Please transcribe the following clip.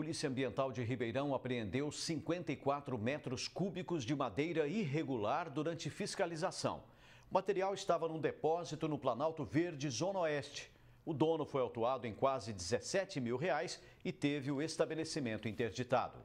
Polícia Ambiental de Ribeirão apreendeu 54 metros cúbicos de madeira irregular durante fiscalização. O material estava num depósito no Planalto Verde, Zona Oeste. O dono foi autuado em quase 17 mil reais e teve o estabelecimento interditado.